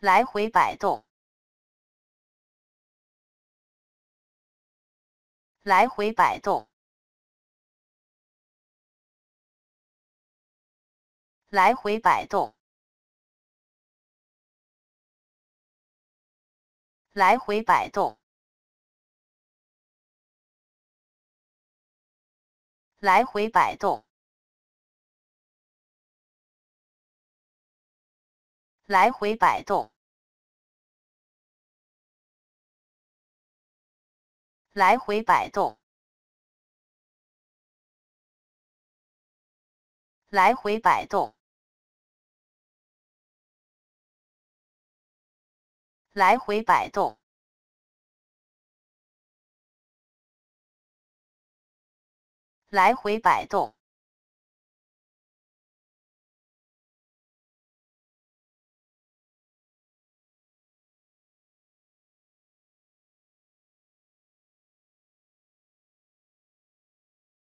来回摆动，来回摆动，来回摆动，来回摆动，来回摆动。来回摆动，来回摆动，来回摆动，来回摆动，来回摆动。